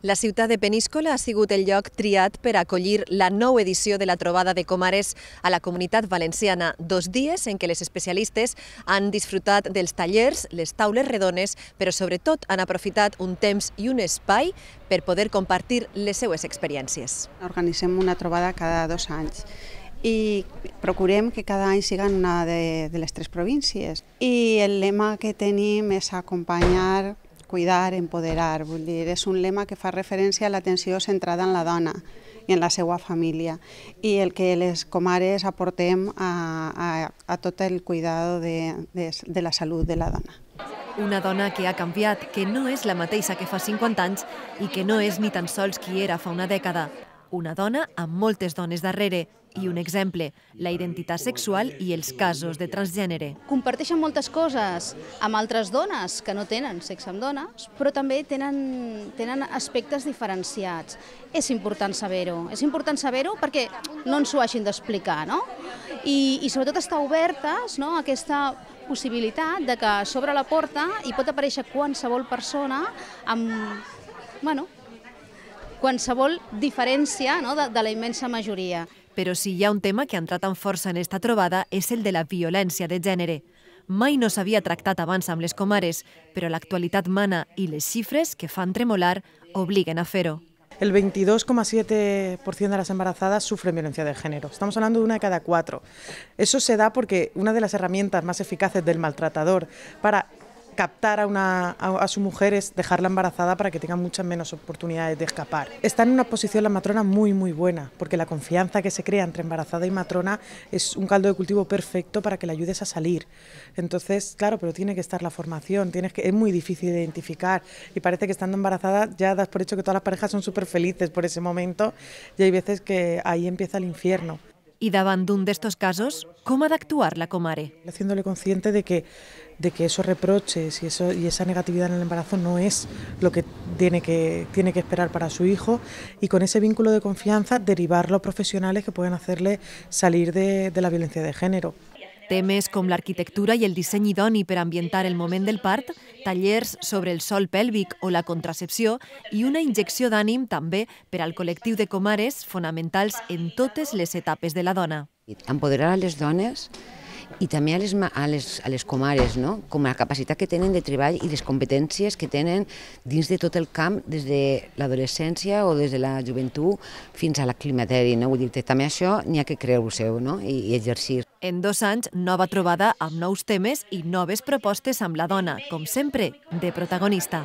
La ciutat de Peníscola ha sigut el lloc triat per acollir la nou edició de la trobada de Comares a la comunitat valenciana, dos dies en què les especialistes han disfrutat dels tallers, les taules redones, però sobretot han aprofitat un temps i un espai per poder compartir les seues experiències. Organitzem una trobada cada dos anys i procurem que cada any siga una de, de les tres províncies. I el lema que tenim és acompanyar cuidar, empoderar, vull dir, és un lema que fa referència a l'atenció centrada en la dona i en la seva família i el que les comares aportem a, a, a tot el cuidado de, de, de la salut de la dona. Una dona que ha canviat, que no és la mateixa que fa 50 anys i que no és ni tan sols qui era fa una dècada una dona amb moltes dones darrere i un exemple, la identitat sexual i els casos de transgènere. Comparteixen moltes coses amb altres dones que no tenen sexe amb dones, però també tenen, tenen aspectes diferenciats. És important saber-ho, és important saber-ho perquè no ens ho hagin d'explicar, no? I, I sobretot estar obertes no, a aquesta possibilitat de que sobre la porta i pot aparèixer qualsevol persona amb, bueno, qualsevol diferència no, de, de la immensa majoria. Però si hi ha un tema que ha entrat amb força en esta trobada és el de la violència de gènere. Mai no s'havia tractat abans amb les comares, però l'actualitat mana i les xifres que fan tremolar obliguen a fer-ho. El 22,7% de las embarazadas sufren violencia de género. Estamos hablando de una de cada cuatro. Eso se da porque una de las herramientas más eficaces del maltratador para captar a, una, a, su mujer es dejarla embarazada para que tenga muchas menos oportunidades de escapar. Está en una posición la matrona muy muy buena, porque la confianza que se crea entre embarazada y matrona es un caldo de cultivo perfecto para que la ayudes a salir. Entonces, claro, pero tiene que estar la formación, tienes que, es muy difícil de identificar y parece que estando embarazada ya das por hecho que todas las parejas son súper felices por ese momento y hay veces que ahí empieza el infierno. Y de un de estos casos, cómo ha actuar la Comare? Haciéndole consciente de que, de que esos reproches y, eso, y esa negatividad en el embarazo no es lo que tiene, que tiene que esperar para su hijo y con ese vínculo de confianza derivar los profesionales que pueden hacerle salir de la violencia de género. Temes com l'arquitectura i el disseny idoni per ambientar el moment del part, tallers sobre el sol pèlvic o la contracepció i una injecció d'ànim també per al col·lectiu de comares fonamentals en totes les etapes de la dona. Empoderar a les dones i també a les, a les, a les comares, no? com la capacitat que tenen de treball i les competències que tenen dins de tot el camp, des de l'adolescència o des de la joventut fins a la climateri. No? Vull dir, també això n'hi ha que creure el seu no? I, i exercir. En dos anys, nova trobada amb nous temes i noves propostes amb la dona, com sempre, de protagonista.